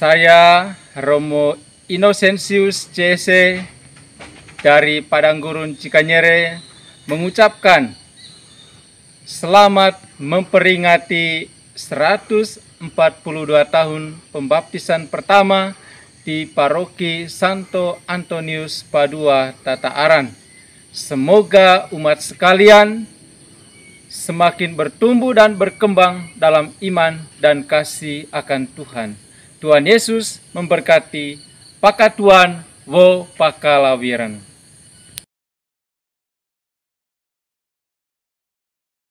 Saya Romo Innocentius CC dari Padang Gurun Cikanyere mengucapkan selamat memperingati 142 tahun pembaptisan pertama di Paroki Santo Antonius Padua Tata Aran. Semoga umat sekalian semakin bertumbuh dan berkembang dalam iman dan kasih akan Tuhan. Tuhan Yesus memberkati. Pakatuan Tuhan, wo pakalawiran.